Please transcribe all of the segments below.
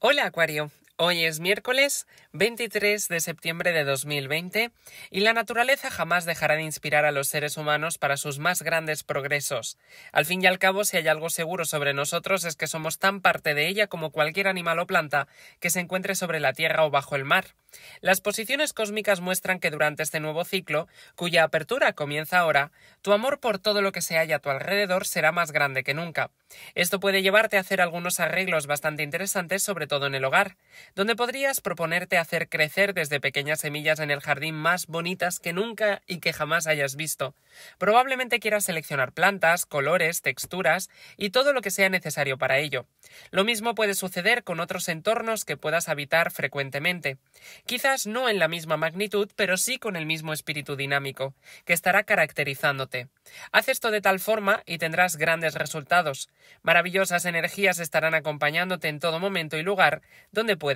Hola Acuario, Hoy es miércoles 23 de septiembre de 2020 y la naturaleza jamás dejará de inspirar a los seres humanos para sus más grandes progresos. Al fin y al cabo, si hay algo seguro sobre nosotros es que somos tan parte de ella como cualquier animal o planta que se encuentre sobre la Tierra o bajo el mar. Las posiciones cósmicas muestran que durante este nuevo ciclo, cuya apertura comienza ahora, tu amor por todo lo que se halla a tu alrededor será más grande que nunca. Esto puede llevarte a hacer algunos arreglos bastante interesantes, sobre todo en el hogar donde podrías proponerte hacer crecer desde pequeñas semillas en el jardín más bonitas que nunca y que jamás hayas visto. Probablemente quieras seleccionar plantas, colores, texturas y todo lo que sea necesario para ello. Lo mismo puede suceder con otros entornos que puedas habitar frecuentemente. Quizás no en la misma magnitud, pero sí con el mismo espíritu dinámico, que estará caracterizándote. Haz esto de tal forma y tendrás grandes resultados. Maravillosas energías estarán acompañándote en todo momento y lugar donde puedas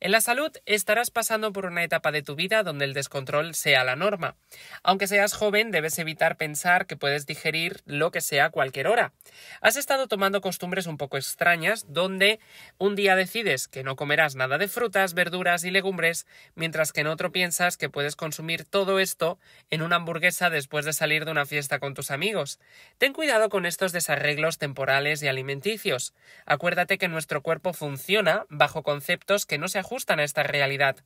En la salud estarás pasando por una etapa de tu vida donde el descontrol sea la norma. Aunque seas joven, debes evitar pensar que puedes digerir lo que sea a cualquier hora. Has estado tomando costumbres un poco extrañas donde un día decides que no comerás nada de frutas, verduras y legumbres, mientras que en otro piensas que puedes consumir todo esto en una hamburguesa después de salir de una fiesta con tus amigos. Ten cuidado con estos desarreglos temporales y alimenticios. Acuérdate que nuestro cuerpo funciona bajo conceptos que que no se ajustan a esta realidad.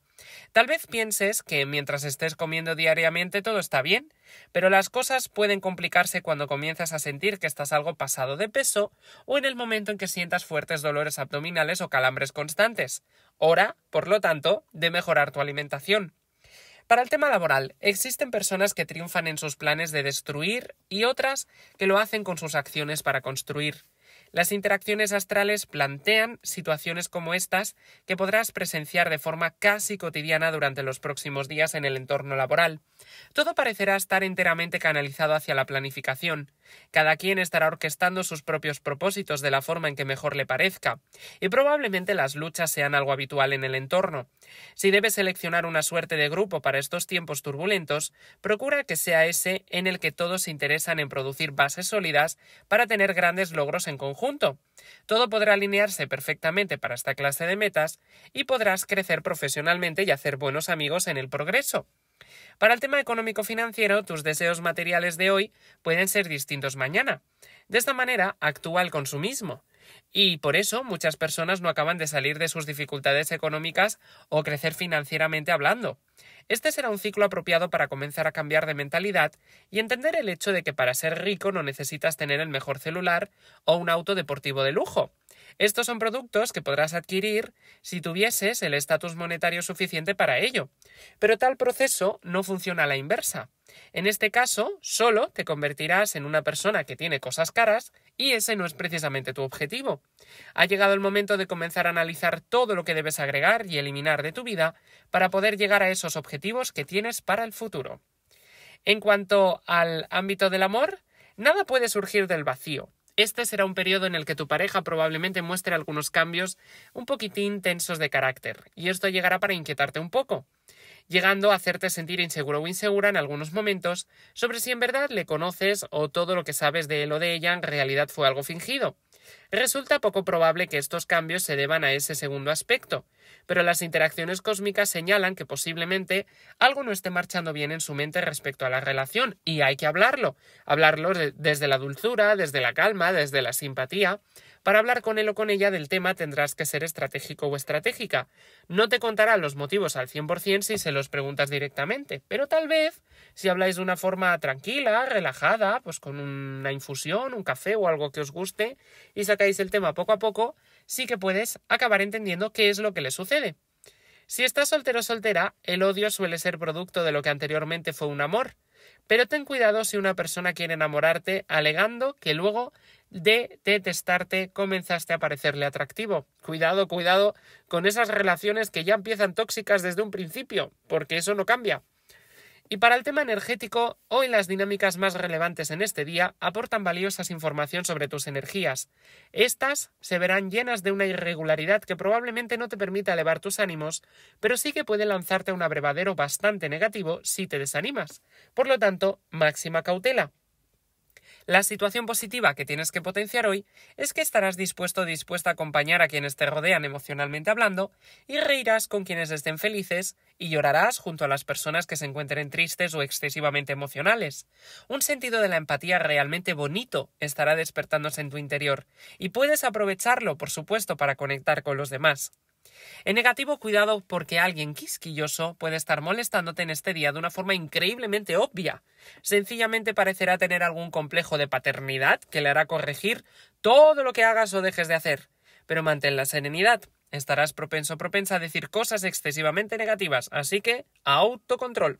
Tal vez pienses que mientras estés comiendo diariamente todo está bien, pero las cosas pueden complicarse cuando comienzas a sentir que estás algo pasado de peso o en el momento en que sientas fuertes dolores abdominales o calambres constantes. Hora, por lo tanto, de mejorar tu alimentación. Para el tema laboral, existen personas que triunfan en sus planes de destruir y otras que lo hacen con sus acciones para construir. Las interacciones astrales plantean situaciones como estas que podrás presenciar de forma casi cotidiana durante los próximos días en el entorno laboral. Todo parecerá estar enteramente canalizado hacia la planificación. Cada quien estará orquestando sus propios propósitos de la forma en que mejor le parezca, y probablemente las luchas sean algo habitual en el entorno. Si debes seleccionar una suerte de grupo para estos tiempos turbulentos, procura que sea ese en el que todos se interesan en producir bases sólidas para tener grandes logros en conjunto. Todo podrá alinearse perfectamente para esta clase de metas y podrás crecer profesionalmente y hacer buenos amigos en el progreso. Para el tema económico-financiero, tus deseos materiales de hoy pueden ser distintos mañana. De esta manera, actúa el consumismo. Y por eso muchas personas no acaban de salir de sus dificultades económicas o crecer financieramente hablando. Este será un ciclo apropiado para comenzar a cambiar de mentalidad y entender el hecho de que para ser rico no necesitas tener el mejor celular o un auto deportivo de lujo. Estos son productos que podrás adquirir si tuvieses el estatus monetario suficiente para ello. Pero tal proceso no funciona a la inversa. En este caso, solo te convertirás en una persona que tiene cosas caras y ese no es precisamente tu objetivo. Ha llegado el momento de comenzar a analizar todo lo que debes agregar y eliminar de tu vida para poder llegar a esos objetivos que tienes para el futuro. En cuanto al ámbito del amor, nada puede surgir del vacío. Este será un periodo en el que tu pareja probablemente muestre algunos cambios un poquitín tensos de carácter, y esto llegará para inquietarte un poco, llegando a hacerte sentir inseguro o insegura en algunos momentos sobre si en verdad le conoces o todo lo que sabes de él o de ella en realidad fue algo fingido. Resulta poco probable que estos cambios se deban a ese segundo aspecto, pero las interacciones cósmicas señalan que posiblemente algo no esté marchando bien en su mente respecto a la relación, y hay que hablarlo, hablarlo desde la dulzura, desde la calma, desde la simpatía, para hablar con él o con ella del tema tendrás que ser estratégico o estratégica. No te contará los motivos al 100% si se los preguntas directamente, pero tal vez si habláis de una forma tranquila, relajada, pues con una infusión, un café o algo que os guste y sacáis el tema poco a poco, sí que puedes acabar entendiendo qué es lo que le sucede. Si estás soltero o soltera, el odio suele ser producto de lo que anteriormente fue un amor. Pero ten cuidado si una persona quiere enamorarte alegando que luego de detestarte comenzaste a parecerle atractivo. Cuidado, cuidado con esas relaciones que ya empiezan tóxicas desde un principio, porque eso no cambia. Y para el tema energético, hoy las dinámicas más relevantes en este día aportan valiosas información sobre tus energías. Estas se verán llenas de una irregularidad que probablemente no te permita elevar tus ánimos, pero sí que puede lanzarte a un abrevadero bastante negativo si te desanimas. Por lo tanto, máxima cautela. La situación positiva que tienes que potenciar hoy es que estarás dispuesto o dispuesta a acompañar a quienes te rodean emocionalmente hablando y reirás con quienes estén felices y llorarás junto a las personas que se encuentren tristes o excesivamente emocionales. Un sentido de la empatía realmente bonito estará despertándose en tu interior y puedes aprovecharlo, por supuesto, para conectar con los demás. En negativo, cuidado porque alguien quisquilloso puede estar molestándote en este día de una forma increíblemente obvia. Sencillamente parecerá tener algún complejo de paternidad que le hará corregir todo lo que hagas o dejes de hacer. Pero mantén la serenidad. Estarás propenso o propensa a decir cosas excesivamente negativas, así que autocontrol.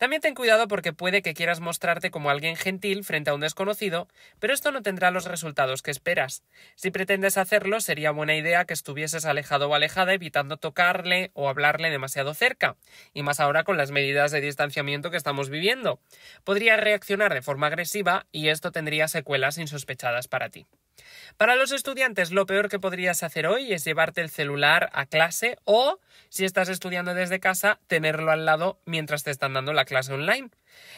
También ten cuidado porque puede que quieras mostrarte como alguien gentil frente a un desconocido, pero esto no tendrá los resultados que esperas. Si pretendes hacerlo, sería buena idea que estuvieses alejado o alejada evitando tocarle o hablarle demasiado cerca, y más ahora con las medidas de distanciamiento que estamos viviendo. Podría reaccionar de forma agresiva y esto tendría secuelas insospechadas para ti. Para los estudiantes, lo peor que podrías hacer hoy es llevarte el celular a clase o, si estás estudiando desde casa, tenerlo al lado mientras te están dando la clase online.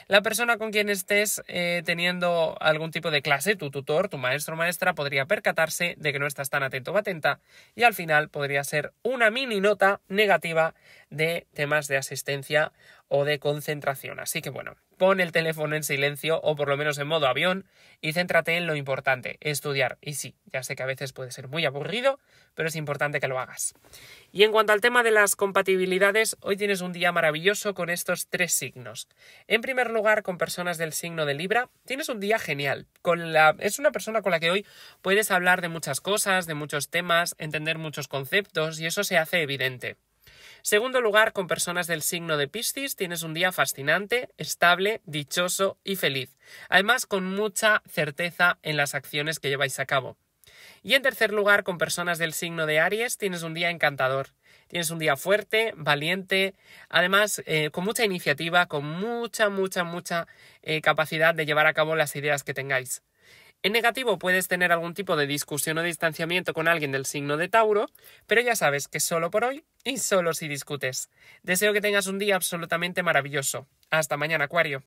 La persona con quien estés eh, teniendo algún tipo de clase, tu tutor, tu maestro o maestra, podría percatarse de que no estás tan atento o atenta y al final podría ser una mini nota negativa de temas de asistencia o de concentración. Así que bueno, pon el teléfono en silencio o por lo menos en modo avión y céntrate en lo importante, estudiar. Y sí, ya sé que a veces puede ser muy aburrido, pero es importante que lo hagas. Y en cuanto al tema de las compatibilidades, hoy tienes un día maravilloso con estos tres signos. En primer lugar, con personas del signo de Libra, tienes un día genial. Con la... Es una persona con la que hoy puedes hablar de muchas cosas, de muchos temas, entender muchos conceptos y eso se hace evidente. Segundo lugar, con personas del signo de Piscis tienes un día fascinante, estable, dichoso y feliz. Además, con mucha certeza en las acciones que lleváis a cabo. Y en tercer lugar, con personas del signo de Aries, tienes un día encantador. Tienes un día fuerte, valiente, además eh, con mucha iniciativa, con mucha, mucha, mucha eh, capacidad de llevar a cabo las ideas que tengáis. En negativo puedes tener algún tipo de discusión o distanciamiento con alguien del signo de Tauro, pero ya sabes que solo por hoy y solo si discutes. Deseo que tengas un día absolutamente maravilloso. Hasta mañana, Acuario.